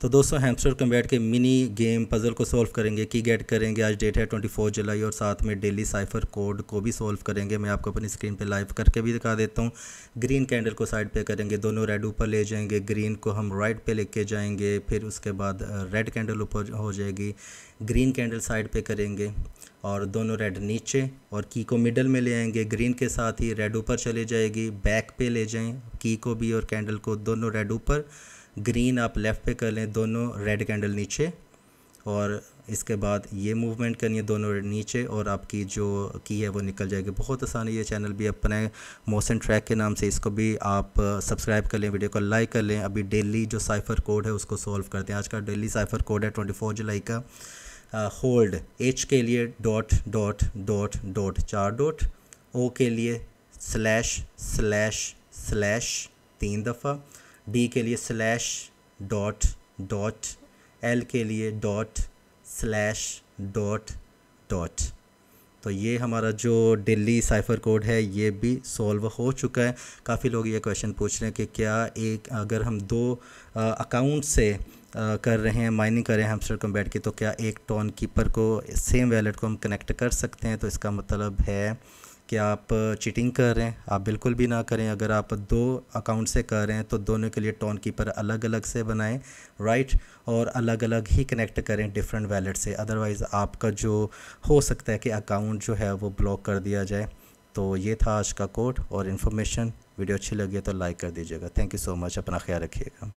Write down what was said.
तो दोस्तों Hamster Kombat के मिनी गेम पज़ल को सॉल्व करेंगे की गेट करेंगे आज डेट है 24 जुलाई और साथ में डेली साइफर कोड को भी सॉल्व करेंगे मैं आपको अपनी स्क्रीन पे लाइव करके भी दिखा देता हूँ ग्रीन कैंडल को साइड पे करेंगे दोनों रेड ऊपर ले जाएंगे ग्रीन को हम राइट पे लेके जाएंगे फिर उसके बाद रेड कैंडल ऊपर हो जाएगी ग्रीन कैंडल साइड पर करेंगे और दोनों रेड नीचे और की को मिडल में ले आएंगे ग्रीन के साथ ही रेड ऊपर चले जाएगी बैक पर ले जाएँ की को भी और कैंडल को दोनों रेड ऊपर ग्रीन आप लेफ़्ट पे कर लें दोनों रेड कैंडल नीचे और इसके बाद ये मूवमेंट करनी है दोनों नीचे और आपकी जो की है वो निकल जाएगी बहुत आसान है ये चैनल भी अपने मोशन ट्रैक के नाम से इसको भी आप सब्सक्राइब कर लें वीडियो को लाइक कर लें अभी डेली जो साइफर कोड है उसको सॉल्व करते हैं आज का डेली साइफर कोड है ट्वेंटी फोर जुलाई का होल्ड एच के लिए डॉट डॉट डॉट डॉट चार डॉट ओ के लिए स्लैश स्लैश स्लैश तीन दफ़ा डी के लिए स्लैश डॉट डॉट एल के लिए डॉट स्लैश डॉट डॉट तो ये हमारा जो दिल्ली साइफ़र कोड है ये भी सॉल्व हो चुका है काफ़ी लोग ये क्वेश्चन पूछ रहे हैं कि क्या एक अगर हम दो अकाउंट से आ, कर रहे हैं माइनिंग कर रहे हैं हमस्टर कम्बैट की तो क्या एक टॉन कीपर को सेम वैलेट को हम कनेक्ट कर सकते हैं तो इसका मतलब है कि आप चीटिंग कर रहे हैं आप बिल्कुल भी ना करें अगर आप दो अकाउंट से कर रहे हैं तो दोनों के लिए टोन कीपर अलग अलग से बनाएं राइट और अलग अलग ही कनेक्ट करें डिफरेंट वैलेट से अदरवाइज़ आपका जो हो सकता है कि अकाउंट जो है वो ब्लॉक कर दिया जाए तो ये था आज का कोड और इन्फॉर्मेशन वीडियो अच्छी लगी है तो लाइक कर दीजिएगा थैंक यू सो मच अपना ख्याल रखिएगा